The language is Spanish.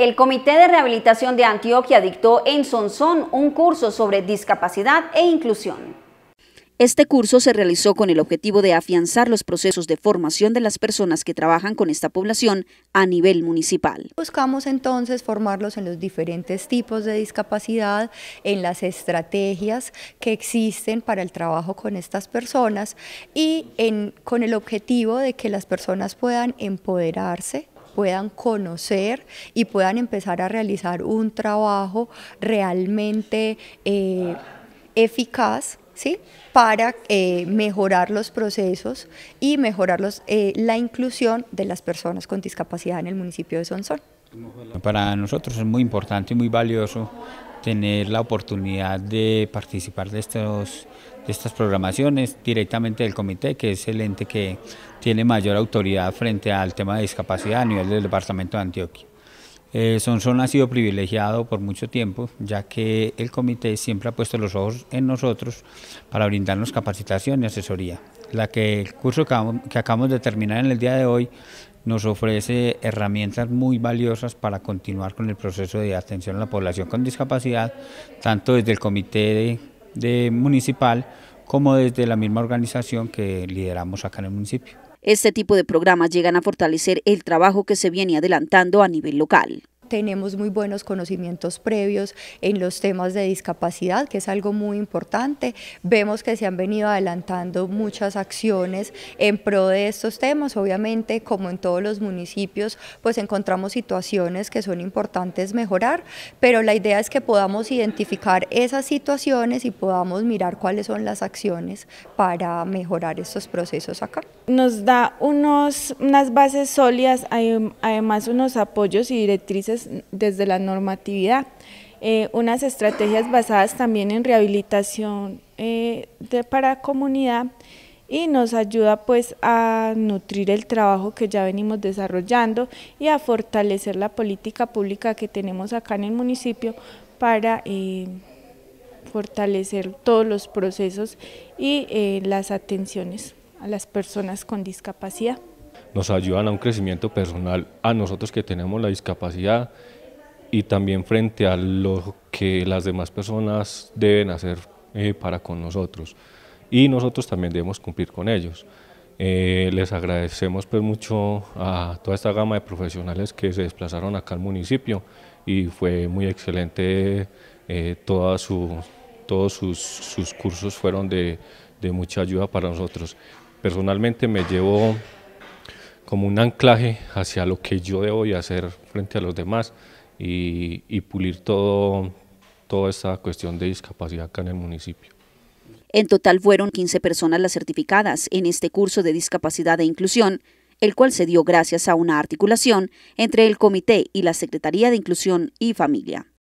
El Comité de Rehabilitación de Antioquia dictó en Sonsón un curso sobre discapacidad e inclusión. Este curso se realizó con el objetivo de afianzar los procesos de formación de las personas que trabajan con esta población a nivel municipal. Buscamos entonces formarlos en los diferentes tipos de discapacidad, en las estrategias que existen para el trabajo con estas personas y con el objetivo de que las personas puedan empoderarse puedan conocer y puedan empezar a realizar un trabajo realmente eh, eficaz ¿sí? para eh, mejorar los procesos y mejorar eh, la inclusión de las personas con discapacidad en el municipio de Sonsón. Para nosotros es muy importante y muy valioso tener la oportunidad de participar de, estos, de estas programaciones directamente del comité, que es el ente que tiene mayor autoridad frente al tema de discapacidad a nivel del Departamento de Antioquia. Eh, son ha sido privilegiado por mucho tiempo, ya que el comité siempre ha puesto los ojos en nosotros para brindarnos capacitación y asesoría. La que el curso que, acabamos de terminar en el día de hoy nos ofrece herramientas muy valiosas para continuar con el proceso de atención a la población con discapacidad, tanto desde el comité de municipal como desde la misma organización que lideramos acá en el municipio. Este tipo de programas llegan a fortalecer el trabajo que se viene adelantando a nivel local tenemos muy buenos conocimientos previos en los temas de discapacidad, que es algo muy importante. Vemos que se han venido adelantando muchas acciones en pro de estos temas. Obviamente, como en todos los municipios, pues encontramos situaciones que son importantes mejorar, pero la idea es que podamos identificar esas situaciones y podamos mirar cuáles son las acciones para mejorar estos procesos acá. Nos da unos, unas bases sólidas, además unos apoyos y directrices pues, desde, la normatividad. Eh, unas estrategias basadas también en rehabilitación eh, de, para comunidad y nos ayuda pues a nutrir el trabajo que ya venimos desarrollando y a fortalecer la política pública que tenemos acá en el municipio para eh, fortalecer todos los procesos y las atenciones a las personas con discapacidad nos ayudan a un crecimiento personal a nosotros que tenemos la discapacidad y también frente a lo que las demás personas deben hacer eh, para con nosotros. Y nosotros también debemos cumplir con ellos. Eh, les agradecemos pues, mucho a toda esta gama de profesionales que se desplazaron acá al municipio y fue muy excelente. Eh, todos sus, sus, cursos fueron de, de mucha ayuda para nosotros. Personalmente me llevo como un anclaje hacia lo que yo debo hacer frente a los demás y, pulir toda esta cuestión de discapacidad acá en el municipio. En total fueron 15 personas las certificadas en este curso de discapacidad e inclusión, el cual se dio gracias a una articulación entre el comité y la Secretaría de Inclusión y Familia.